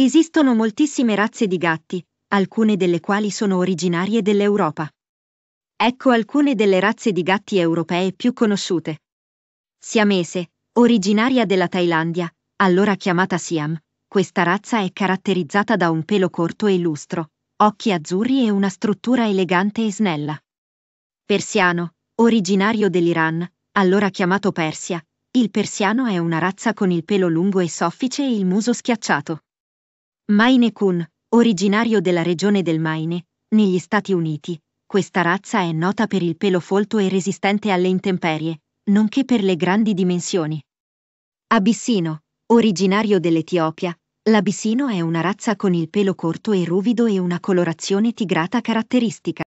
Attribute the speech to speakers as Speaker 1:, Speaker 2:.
Speaker 1: Esistono moltissime razze di gatti, alcune delle quali sono originarie dell'Europa. Ecco alcune delle razze di gatti europee più conosciute. Siamese, originaria della Thailandia, allora chiamata Siam, questa razza è caratterizzata da un pelo corto e lustro, occhi azzurri e una struttura elegante e snella. Persiano, originario dell'Iran, allora chiamato Persia, il persiano è una razza con il pelo lungo e soffice e il muso schiacciato. Maine Coon, originario della regione del Maine, negli Stati Uniti, questa razza è nota per il pelo folto e resistente alle intemperie, nonché per le grandi dimensioni. Abissino, originario dell'Etiopia, l'abissino è una razza con il pelo corto e ruvido e una colorazione tigrata caratteristica.